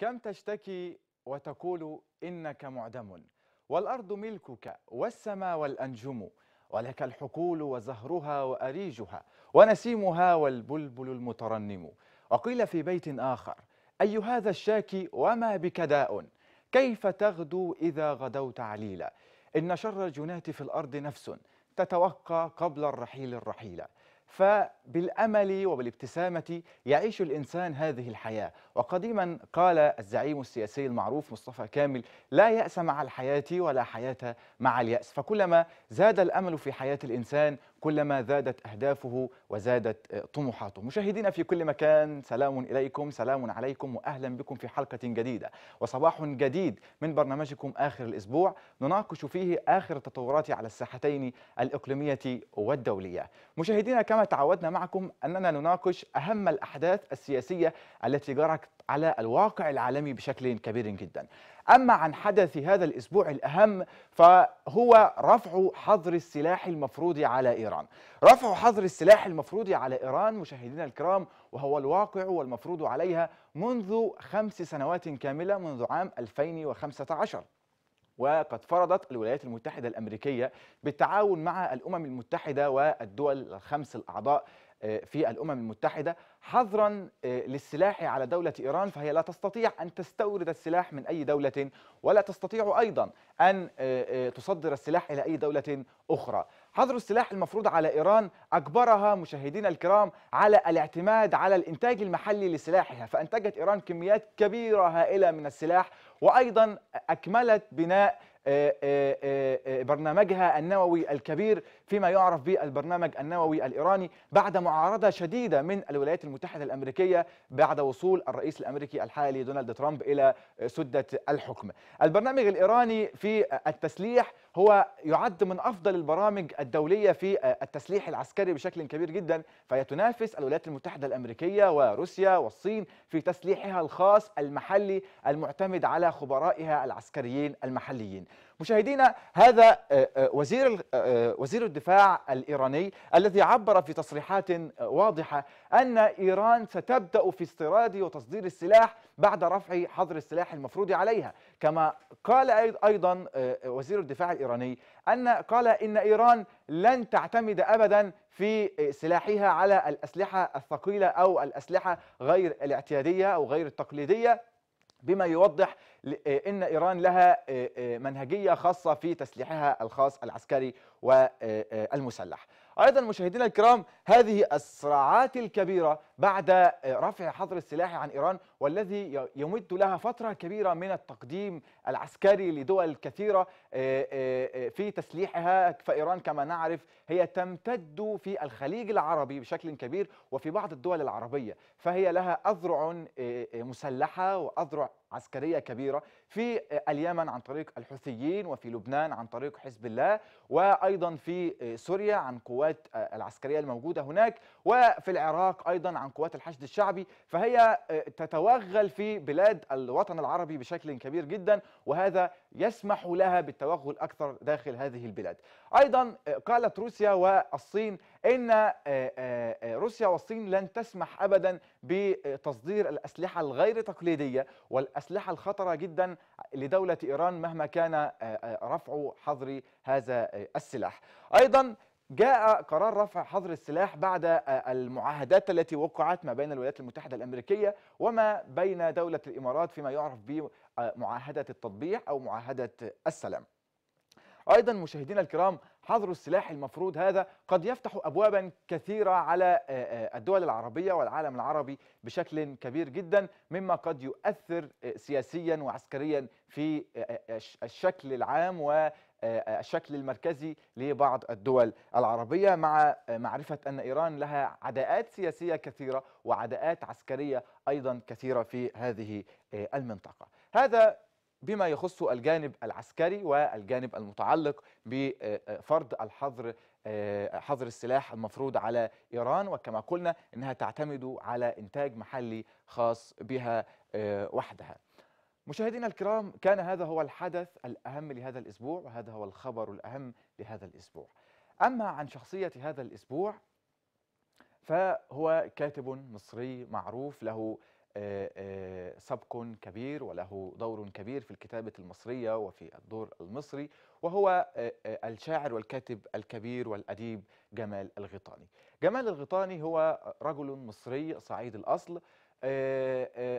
كم تشتكي وتقول إنك معدم والأرض ملكك والسماء والأنجم ولك الحقول وزهرها وأريجها ونسيمها والبلبل المترنم وقيل في بيت آخر أي هذا الشاكي وما بك داء كيف تغدو إذا غدوت عليلا إن شر الجنات في الأرض نفس تتوقى قبل الرحيل الرحيلا فبالامل وبالابتسامه يعيش الانسان هذه الحياه، وقديما قال الزعيم السياسي المعروف مصطفى كامل: لا يأس مع الحياه ولا حياه مع اليأس، فكلما زاد الامل في حياه الانسان كلما زادت أهدافه وزادت آه، طموحاته مشاهدينا في كل مكان سلام إليكم سلام عليكم وأهلا بكم في حلقة جديدة وصباح جديد من برنامجكم آخر الأسبوع نناقش فيه آخر التطورات على الساحتين الإقليمية والدولية مشاهدينا كما تعودنا معكم أننا نناقش أهم الأحداث السياسية التي جرت على الواقع العالمي بشكل كبير جدا أما عن حدث هذا الأسبوع الأهم فهو رفع حظر السلاح المفروض على إيران رفع حظر السلاح المفروض على إيران مشاهدينا الكرام وهو الواقع والمفروض عليها منذ خمس سنوات كاملة منذ عام 2015 وقد فرضت الولايات المتحدة الأمريكية بالتعاون مع الأمم المتحدة والدول الخمس الأعضاء آه، في الامم المتحده حظرا آه، للسلاح على دوله ايران فهي لا تستطيع ان تستورد السلاح من اي دوله ولا تستطيع ايضا ان آه، تصدر السلاح الى اي دوله اخرى. حظر السلاح المفروض على ايران اجبرها مشاهدينا الكرام على الاعتماد على الانتاج المحلي لسلاحها، فانتجت ايران كميات كبيره هائله من السلاح وايضا اكملت بناء آه، آه، آه، برنامجها النووي الكبير فيما يعرف بالبرنامج النووي الإيراني بعد معارضة شديدة من الولايات المتحدة الأمريكية بعد وصول الرئيس الأمريكي الحالي دونالد ترامب إلى سدة الحكم البرنامج الإيراني في التسليح هو يعد من افضل البرامج الدوليه في آه، التسليح العسكري بشكل كبير جدا فهي تنافس الولايات المتحده الامريكيه وروسيا والصين في تسليحها الخاص المحلي المعتمد على خبرائها العسكريين المحليين مشاهدينا هذا آه، آه، وزير آه، وزير الدفاع الايراني الذي عبر في تصريحات واضحه ان ايران ستبدا في استيراد وتصدير السلاح بعد رفع حظر السلاح المفروض عليها كما قال ايضا وزير الدفاع الايراني ان قال ان ايران لن تعتمد ابدا في سلاحها على الاسلحه الثقيله او الاسلحه غير الاعتياديه او غير التقليديه بما يوضح آه، ان ايران لها آه، آه، منهجيه خاصه في تسليحها الخاص العسكري والمسلح. ايضا مشاهدينا الكرام هذه الصراعات الكبيره بعد رفع حظر السلاح عن ايران والذي يمد لها فترة كبيرة من التقديم العسكري لدول كثيرة آه، آه، آه، في تسليحها فإيران كما نعرف هي تمتد في الخليج العربي بشكل كبير وفي بعض الدول العربية فهي لها أذرع مسلحة وأذرع عسكريه كبيره في اليمن عن طريق الحوثيين وفي لبنان عن طريق حزب الله وايضا في سوريا عن قوات العسكريه الموجوده هناك وفي العراق ايضا عن قوات الحشد الشعبي فهي تتواجد تتوغل في بلاد الوطن العربي بشكل كبير جدا وهذا يسمح لها بالتوغل أكثر داخل هذه البلاد أيضا آه، قالت روسيا والصين إن آه، آه، روسيا والصين لن تسمح أبدا بتصدير الأسلحة الغير تقليدية والأسلحة الخطرة جدا لدولة إيران مهما كان رفع حظر هذا السلاح أيضا جاء قرار رفع حظر السلاح بعد آه، المعاهدات التي وقعت ما بين الولايات المتحدة الأمريكية وما بين دولة الإمارات فيما يعرف بمعاهدة آه، التطبيع أو معاهدة السلام أيضا مشاهدينا الكرام حظر السلاح المفروض هذا قد يفتح أبوابا كثيرة على آه، آه، الدول العربية والعالم العربي بشكل كبير جدا مما قد يؤثر آه، سياسيا وعسكريا في الشكل العام و الشكل المركزي لبعض الدول العربية مع معرفة أن إيران لها عداءات سياسية كثيرة وعداءات عسكرية أيضا كثيرة في هذه المنطقة هذا بما يخص الجانب العسكري والجانب المتعلق بفرض الحظر آه، حظر السلاح المفروض على إيران وكما قلنا أنها تعتمد على إنتاج محلي خاص بها آه، وحدها مشاهدينا الكرام كان هذا هو الحدث الأهم لهذا الأسبوع وهذا هو الخبر الأهم لهذا الأسبوع أما عن شخصية هذا الأسبوع فهو كاتب مصري معروف له آه، آه، سبق كبير وله دور كبير في الكتابة المصرية وفي الدور المصري وهو آه، الشاعر والكاتب الكبير والأديب جمال الغيطاني جمال الغيطاني هو رجل مصري صعيد الأصل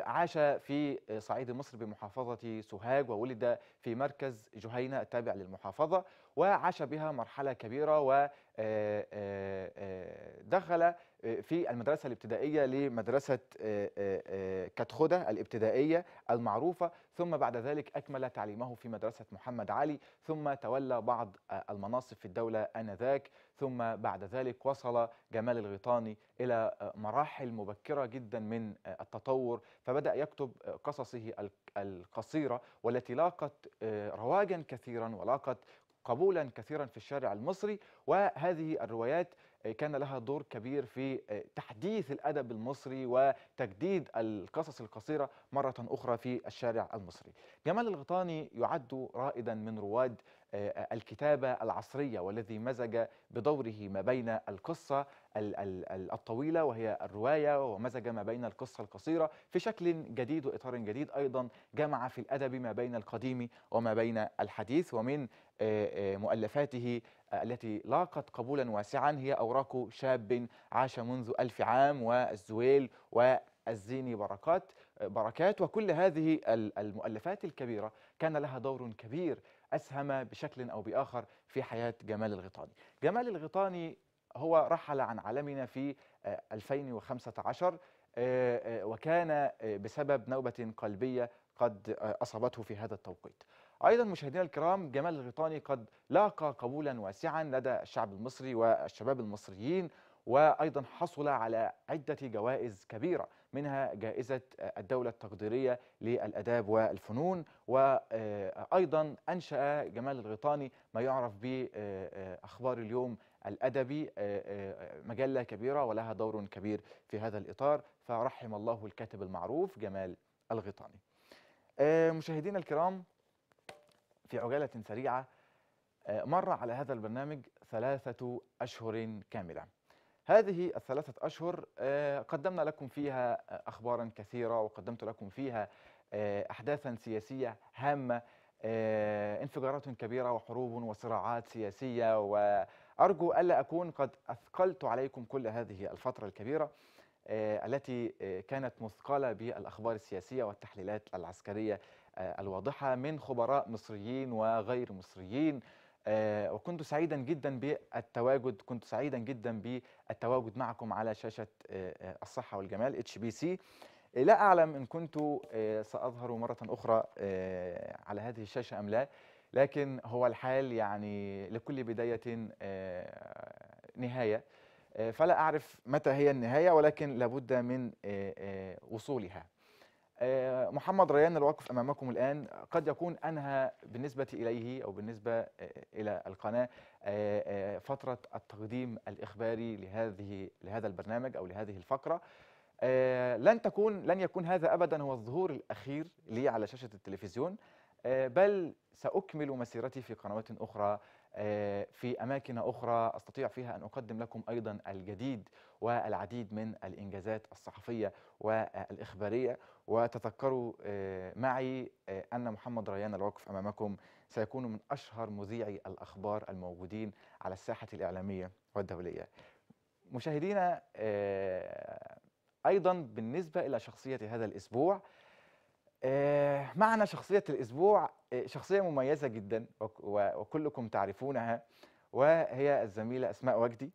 عاش في صعيد مصر بمحافظة سوهاج وولد في مركز جهينة التابع للمحافظة وعاش بها مرحلة كبيرة ودخل في المدرسه الابتدائيه لمدرسه آه، آه، آه، كتخده الابتدائيه المعروفه ثم بعد ذلك اكمل تعليمه في مدرسه محمد علي ثم تولى بعض المناصب في الدوله انذاك ثم بعد ذلك وصل جمال الغيطاني إلى مراحل مبكرة جدا من التطور فبدأ يكتب قصصه القصيرة والتي لاقت آه، رواجا كثيرا ولاقت قبولا كثيرا في الشارع المصري وهذه الروايات آه، كان لها دور كبير في آه، تحديث الادب المصري وتجديد القصص القصيره مره اخرى في الشارع المصري. جمال الغطاني يعد رائدا من رواد آه، الكتابة العصرية والذي مزج بدوره ما بين القصة الطويلة وهي الرواية ومزج ما بين القصة القصيرة في شكل جديد وإطار جديد أيضا جمع في الأدب ما بين القديم وما بين الحديث ومن آه، آه، مؤلفاته التي لاقت قبولا واسعا هي أوراق شاب عاش منذ ألف عام والزويل و الزيني بركات بركات وكل هذه المؤلفات الكبيره كان لها دور كبير أسهم بشكل أو بآخر في حياة جمال الغيطاني جمال الغيطاني هو رحل عن عالمنا في 2015 آه، آه، آه، وكان بسبب نوبة قلبية قد أصابته في هذا التوقيت أيضا مشاهدينا الكرام جمال الغيطاني قد لاقى قبولا واسعا لدى الشعب المصري والشباب المصريين وأيضا حصل على عدة جوائز كبيرة منها جائزة الدولة التقديرية للأداب والفنون وأيضا أنشأ جمال الغيطاني ما يعرف بأخبار آه، آه، اليوم الأدبي آه، مجلة كبيرة ولها دور كبير في هذا الإطار فرحم الله الكاتب المعروف جمال الغيطاني مشاهدينا الكرام في عجالة سريعة مر على هذا البرنامج ثلاثة أشهر كاملة هذه الثلاثة أشهر آه، قدمنا لكم فيها آه، أخبارا كثيرة وقدمت لكم فيها آه، أحداثا سياسية هامة انفجارات كبيرة وحروب وصراعات سياسية وأرجو ألا أكون قد أثقلت عليكم كل هذه الفترة الكبيرة التي كانت مثقلة بالأخبار السياسية والتحليلات العسكرية الواضحة من خبراء مصريين وغير مصريين آه، وكنت سعيدا جدا بالتواجد كنت سعيدا جدا بالتواجد معكم على شاشة آه، آه، الصحة والجمال اتش بي سي لا أعلم إن كنت سأظهر مرة أخرى على هذه الشاشة أم لا لكن هو الحال يعني لكل بداية نهاية فلا أعرف متى هي النهاية ولكن لابد من وصولها آه، محمد ريان الواقف امامكم الان قد يكون انهى بالنسبه اليه او بالنسبه آه، الى القناه آه، فتره التقديم الاخباري لهذه لهذا البرنامج او لهذه الفقره لن تكون لن يكون هذا ابدا هو الظهور الاخير لي على شاشه التلفزيون آه، بل سأكمل مسيرتي في قنوات أخرى آه، في أماكن أخرى أستطيع فيها أن أقدم لكم أيضا الجديد والعديد من الإنجازات الصحفية والإخبارية وتذكروا آه، معي أن محمد ريان الوقف أمامكم سيكون من أشهر مذيعي الأخبار الموجودين على الساحة الإعلامية والدولية مشاهدينا أيضا بالنسبة إلى شخصية هذا الأسبوع آه معنا شخصية الأسبوع آه، شخصية مميزة جدا وكلكم تعرفونها وهي الزميلة أسماء وجدي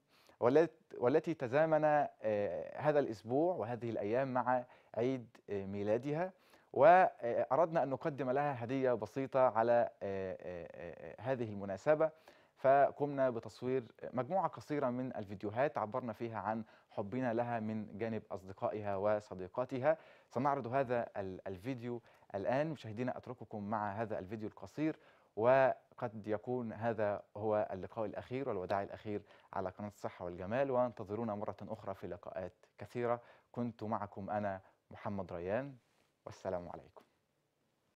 والتي تزامن آه، هذا الأسبوع وهذه الأيام مع عيد آه، ميلادها وأردنا أن نقدم لها هدية بسيطة على هذه المناسبة فقمنا بتصوير مجموعة قصيرة من الفيديوهات عبرنا فيها عن حبنا لها من جانب أصدقائها وصديقاتها سنعرض هذا الفيديو الآن مشاهدينا أترككم مع هذا الفيديو القصير وقد يكون هذا هو اللقاء الأخير والوداع الأخير على قناة الصحة والجمال وانتظرونا مرة أخرى في لقاءات كثيرة كنت معكم أنا محمد ريان والسلام عليكم